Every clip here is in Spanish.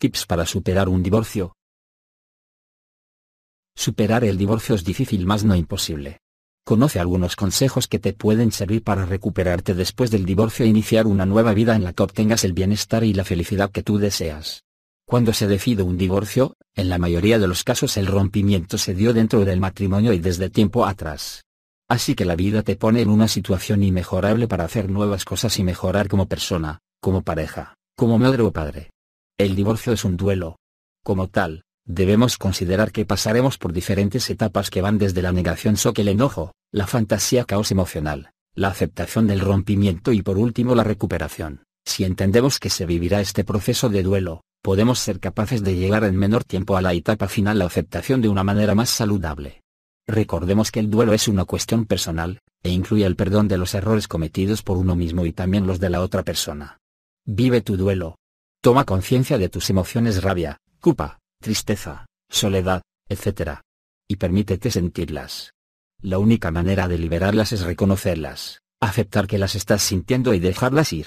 Tips para superar un divorcio. Superar el divorcio es difícil más no imposible. Conoce algunos consejos que te pueden servir para recuperarte después del divorcio e iniciar una nueva vida en la que obtengas el bienestar y la felicidad que tú deseas. Cuando se decide un divorcio, en la mayoría de los casos el rompimiento se dio dentro del matrimonio y desde tiempo atrás. Así que la vida te pone en una situación inmejorable para hacer nuevas cosas y mejorar como persona, como pareja, como madre o padre. El divorcio es un duelo. Como tal, debemos considerar que pasaremos por diferentes etapas que van desde la negación que el enojo, la fantasía caos emocional, la aceptación del rompimiento y por último la recuperación. Si entendemos que se vivirá este proceso de duelo, podemos ser capaces de llegar en menor tiempo a la etapa final la aceptación de una manera más saludable. Recordemos que el duelo es una cuestión personal, e incluye el perdón de los errores cometidos por uno mismo y también los de la otra persona. Vive tu duelo, Toma conciencia de tus emociones rabia, culpa, tristeza, soledad, etc. Y permítete sentirlas. La única manera de liberarlas es reconocerlas, aceptar que las estás sintiendo y dejarlas ir.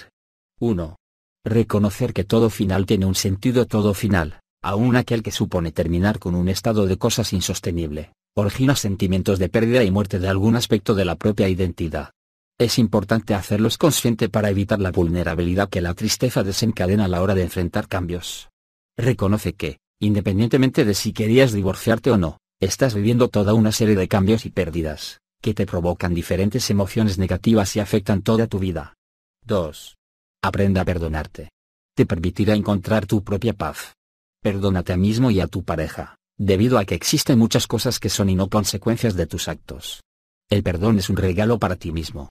1. Reconocer que todo final tiene un sentido todo final, aun aquel que supone terminar con un estado de cosas insostenible, origina sentimientos de pérdida y muerte de algún aspecto de la propia identidad. Es importante hacerlos consciente para evitar la vulnerabilidad que la tristeza desencadena a la hora de enfrentar cambios. Reconoce que, independientemente de si querías divorciarte o no, estás viviendo toda una serie de cambios y pérdidas, que te provocan diferentes emociones negativas y afectan toda tu vida. 2. Aprenda a perdonarte. Te permitirá encontrar tu propia paz. Perdónate a mismo y a tu pareja, debido a que existen muchas cosas que son y no consecuencias de tus actos. El perdón es un regalo para ti mismo,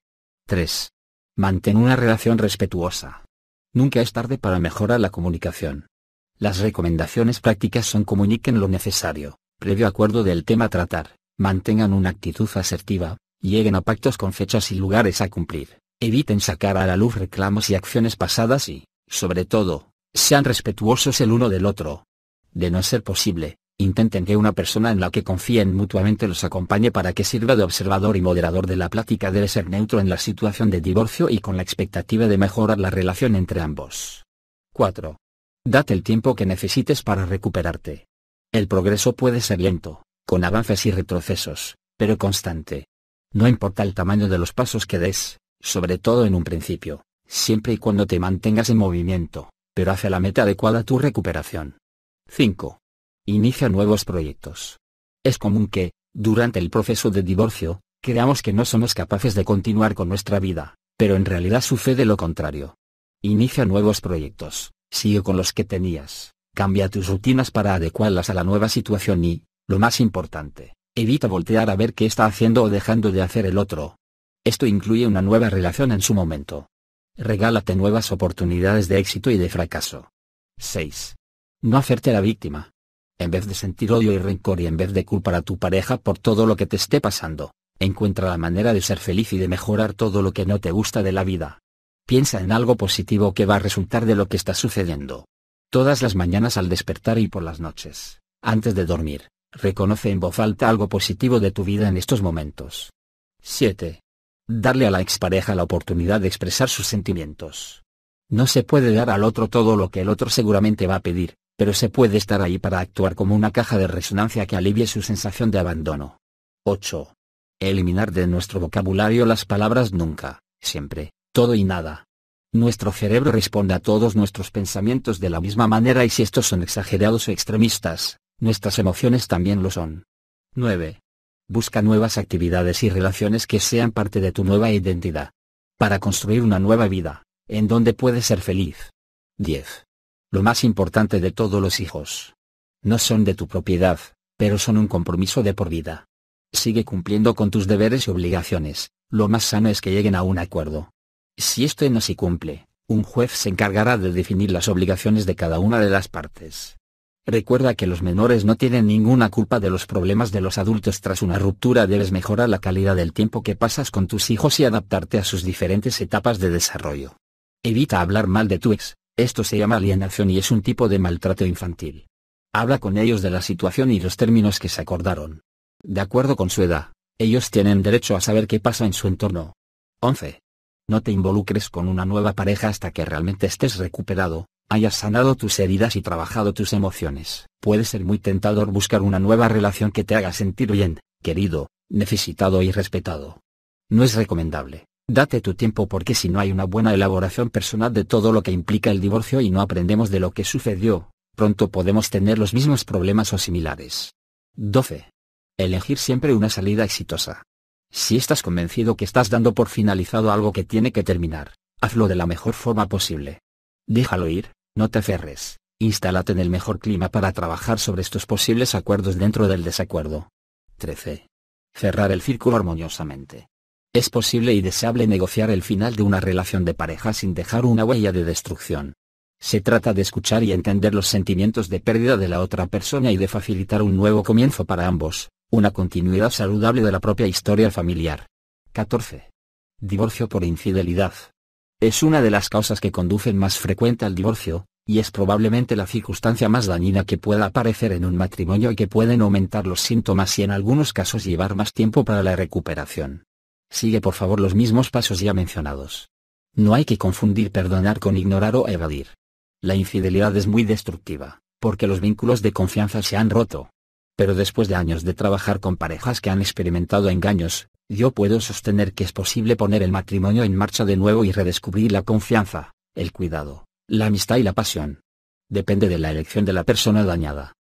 3. Mantén una relación respetuosa. Nunca es tarde para mejorar la comunicación. Las recomendaciones prácticas son comuniquen lo necesario, previo acuerdo del tema a tratar, mantengan una actitud asertiva, lleguen a pactos con fechas y lugares a cumplir, eviten sacar a la luz reclamos y acciones pasadas y, sobre todo, sean respetuosos el uno del otro. De no ser posible, Intenten que una persona en la que confíen mutuamente los acompañe para que sirva de observador y moderador de la plática debe ser neutro en la situación de divorcio y con la expectativa de mejorar la relación entre ambos. 4. Date el tiempo que necesites para recuperarte. El progreso puede ser lento, con avances y retrocesos, pero constante. No importa el tamaño de los pasos que des, sobre todo en un principio, siempre y cuando te mantengas en movimiento, pero hacia la meta adecuada tu recuperación. 5. Inicia nuevos proyectos. Es común que, durante el proceso de divorcio, creamos que no somos capaces de continuar con nuestra vida, pero en realidad sucede lo contrario. Inicia nuevos proyectos, sigue con los que tenías, cambia tus rutinas para adecuarlas a la nueva situación y, lo más importante, evita voltear a ver qué está haciendo o dejando de hacer el otro. Esto incluye una nueva relación en su momento. Regálate nuevas oportunidades de éxito y de fracaso. 6. No hacerte la víctima. En vez de sentir odio y rencor y en vez de culpar a tu pareja por todo lo que te esté pasando, encuentra la manera de ser feliz y de mejorar todo lo que no te gusta de la vida. Piensa en algo positivo que va a resultar de lo que está sucediendo. Todas las mañanas al despertar y por las noches, antes de dormir, reconoce en voz alta algo positivo de tu vida en estos momentos. 7. Darle a la expareja la oportunidad de expresar sus sentimientos. No se puede dar al otro todo lo que el otro seguramente va a pedir, pero se puede estar ahí para actuar como una caja de resonancia que alivie su sensación de abandono. 8. Eliminar de nuestro vocabulario las palabras nunca, siempre, todo y nada. Nuestro cerebro responde a todos nuestros pensamientos de la misma manera y si estos son exagerados o extremistas, nuestras emociones también lo son. 9. Busca nuevas actividades y relaciones que sean parte de tu nueva identidad. Para construir una nueva vida, en donde puedes ser feliz. 10 lo más importante de todos los hijos. No son de tu propiedad, pero son un compromiso de por vida. Sigue cumpliendo con tus deberes y obligaciones, lo más sano es que lleguen a un acuerdo. Si esto no se cumple, un juez se encargará de definir las obligaciones de cada una de las partes. Recuerda que los menores no tienen ninguna culpa de los problemas de los adultos tras una ruptura debes mejorar la calidad del tiempo que pasas con tus hijos y adaptarte a sus diferentes etapas de desarrollo. Evita hablar mal de tu ex, esto se llama alienación y es un tipo de maltrato infantil. Habla con ellos de la situación y los términos que se acordaron. De acuerdo con su edad, ellos tienen derecho a saber qué pasa en su entorno. 11. No te involucres con una nueva pareja hasta que realmente estés recuperado, hayas sanado tus heridas y trabajado tus emociones. Puede ser muy tentador buscar una nueva relación que te haga sentir bien, querido, necesitado y respetado. No es recomendable. Date tu tiempo porque si no hay una buena elaboración personal de todo lo que implica el divorcio y no aprendemos de lo que sucedió, pronto podemos tener los mismos problemas o similares. 12. Elegir siempre una salida exitosa. Si estás convencido que estás dando por finalizado algo que tiene que terminar, hazlo de la mejor forma posible. Déjalo ir, no te aferres, instálate en el mejor clima para trabajar sobre estos posibles acuerdos dentro del desacuerdo. 13. Cerrar el círculo armoniosamente. Es posible y deseable negociar el final de una relación de pareja sin dejar una huella de destrucción. Se trata de escuchar y entender los sentimientos de pérdida de la otra persona y de facilitar un nuevo comienzo para ambos, una continuidad saludable de la propia historia familiar. 14. Divorcio por infidelidad. Es una de las causas que conducen más frecuente al divorcio, y es probablemente la circunstancia más dañina que pueda aparecer en un matrimonio y que pueden aumentar los síntomas y en algunos casos llevar más tiempo para la recuperación. Sigue por favor los mismos pasos ya mencionados. No hay que confundir perdonar con ignorar o evadir. La infidelidad es muy destructiva, porque los vínculos de confianza se han roto. Pero después de años de trabajar con parejas que han experimentado engaños, yo puedo sostener que es posible poner el matrimonio en marcha de nuevo y redescubrir la confianza, el cuidado, la amistad y la pasión. Depende de la elección de la persona dañada.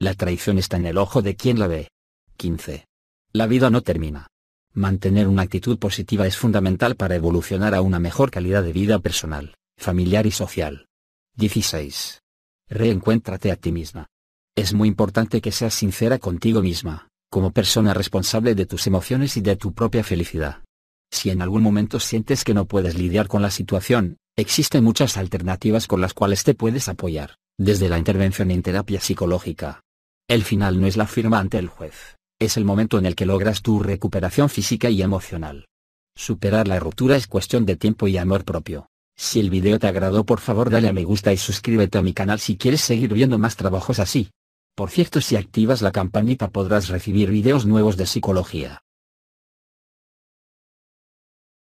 La traición está en el ojo de quien la ve. 15. La vida no termina. Mantener una actitud positiva es fundamental para evolucionar a una mejor calidad de vida personal, familiar y social. 16. Reencuéntrate a ti misma. Es muy importante que seas sincera contigo misma, como persona responsable de tus emociones y de tu propia felicidad. Si en algún momento sientes que no puedes lidiar con la situación, existen muchas alternativas con las cuales te puedes apoyar, desde la intervención en terapia psicológica. El final no es la firma ante el juez es el momento en el que logras tu recuperación física y emocional. Superar la ruptura es cuestión de tiempo y amor propio. Si el video te agradó por favor dale a me gusta y suscríbete a mi canal si quieres seguir viendo más trabajos así. Por cierto si activas la campanita podrás recibir videos nuevos de psicología.